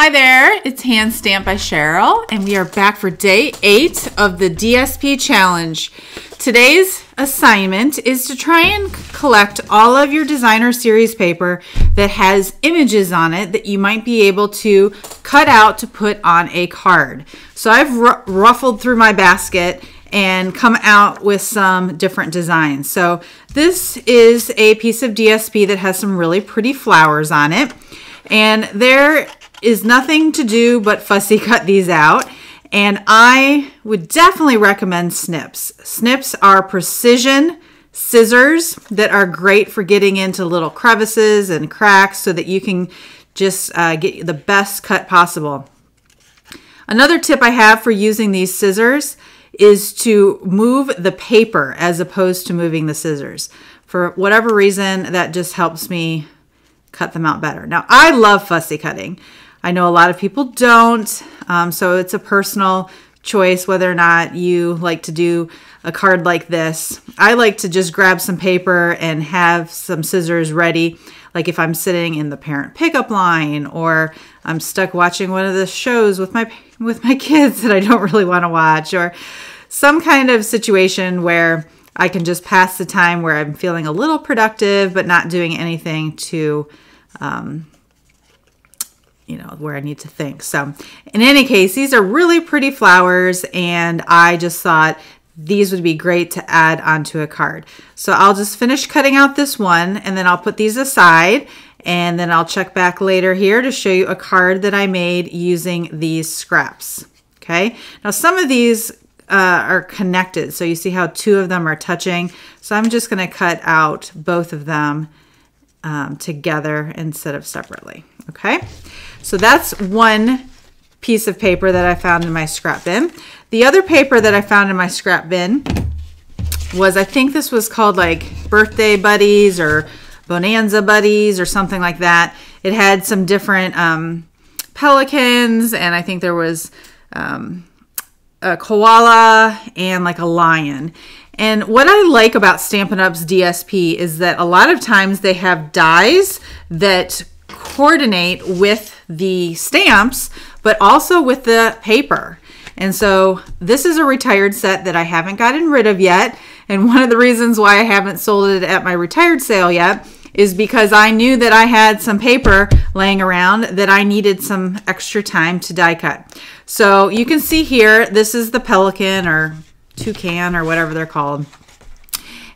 Hi there, it's Hand Stamp by Cheryl, and we are back for day eight of the DSP challenge. Today's assignment is to try and collect all of your designer series paper that has images on it that you might be able to cut out to put on a card. So I've ruffled through my basket and come out with some different designs. So this is a piece of DSP that has some really pretty flowers on it. And there is nothing to do but fussy cut these out. And I would definitely recommend snips. Snips are precision scissors that are great for getting into little crevices and cracks so that you can just uh, get the best cut possible. Another tip I have for using these scissors is to move the paper as opposed to moving the scissors. For whatever reason, that just helps me cut them out better. Now, I love fussy cutting. I know a lot of people don't, um, so it's a personal choice whether or not you like to do a card like this. I like to just grab some paper and have some scissors ready. Like if I'm sitting in the parent pickup line or I'm stuck watching one of the shows with my with my kids that I don't really want to watch or some kind of situation where I can just pass the time where I'm feeling a little productive but not doing anything to um, you know, where I need to think. So in any case, these are really pretty flowers and I just thought these would be great to add onto a card. So I'll just finish cutting out this one and then I'll put these aside and then I'll check back later here to show you a card that I made using these scraps. Okay, now some of these uh, are connected. So you see how two of them are touching. So I'm just gonna cut out both of them um, together instead of separately. Okay, so that's one piece of paper that I found in my scrap bin. The other paper that I found in my scrap bin was, I think this was called like birthday buddies or bonanza buddies or something like that. It had some different um, pelicans and I think there was um, a koala and like a lion. And what I like about Stampin' Up's DSP is that a lot of times they have dies that coordinate with the stamps, but also with the paper. And so this is a retired set that I haven't gotten rid of yet. And one of the reasons why I haven't sold it at my retired sale yet is because I knew that I had some paper laying around that I needed some extra time to die cut. So you can see here, this is the pelican or toucan or whatever they're called.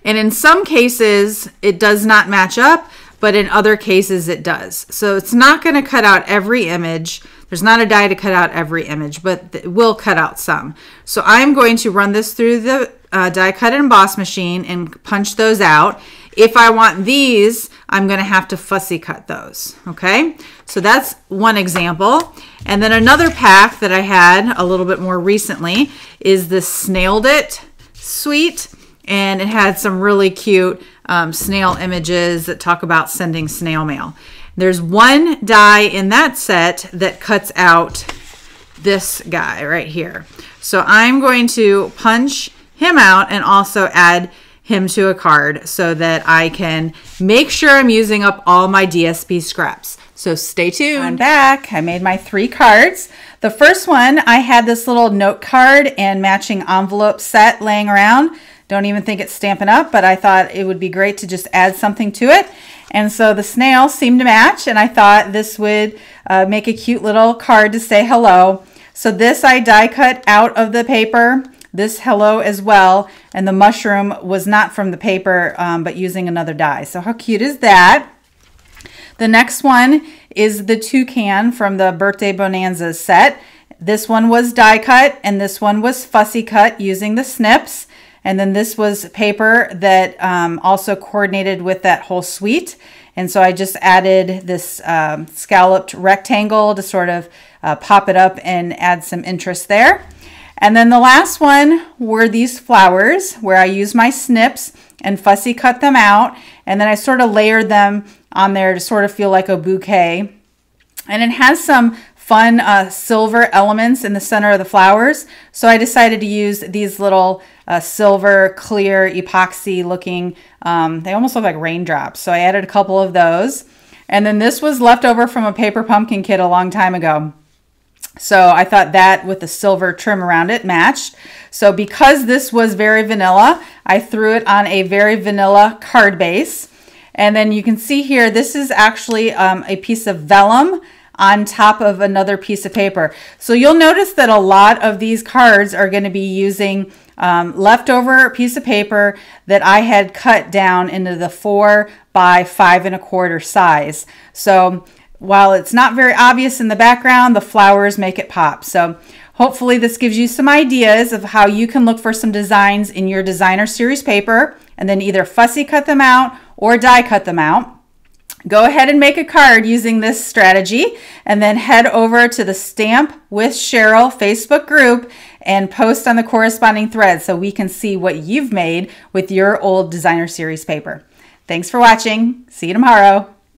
And in some cases, it does not match up but in other cases it does. So it's not going to cut out every image. There's not a die to cut out every image, but it will cut out some. So I'm going to run this through the uh, die cut and emboss machine and punch those out. If I want these, I'm going to have to fussy cut those. Okay, so that's one example. And then another pack that I had a little bit more recently is the Snailed It suite. And it had some really cute um, snail images that talk about sending snail mail. There's one die in that set that cuts out this guy right here. So I'm going to punch him out and also add him to a card so that I can make sure I'm using up all my DSP scraps. So stay tuned. I'm back. I made my three cards. The first one, I had this little note card and matching envelope set laying around. Don't even think it's Stampin' Up, but I thought it would be great to just add something to it. And so the snail seemed to match, and I thought this would uh, make a cute little card to say hello. So this I die cut out of the paper, this hello as well, and the mushroom was not from the paper, um, but using another die. So how cute is that? The next one is the toucan from the Birthday Bonanza set. This one was die cut and this one was fussy cut using the snips. And then this was paper that um, also coordinated with that whole suite. And so I just added this um, scalloped rectangle to sort of uh, pop it up and add some interest there. And then the last one were these flowers where I used my snips and fussy cut them out. And then I sort of layered them on there to sort of feel like a bouquet. And it has some fun uh, silver elements in the center of the flowers. So I decided to use these little uh, silver clear epoxy looking, um, they almost look like raindrops. So I added a couple of those. And then this was left over from a paper pumpkin kit a long time ago. So I thought that with the silver trim around it matched. So because this was very vanilla, I threw it on a very vanilla card base. And then you can see here, this is actually um, a piece of vellum on top of another piece of paper. So you'll notice that a lot of these cards are going to be using um, leftover piece of paper that I had cut down into the four by five and a quarter size. So while it's not very obvious in the background, the flowers make it pop. So hopefully this gives you some ideas of how you can look for some designs in your designer series paper and then either fussy cut them out or die cut them out. Go ahead and make a card using this strategy and then head over to the Stamp with Cheryl Facebook group and post on the corresponding thread so we can see what you've made with your old designer series paper. Thanks for watching. See you tomorrow.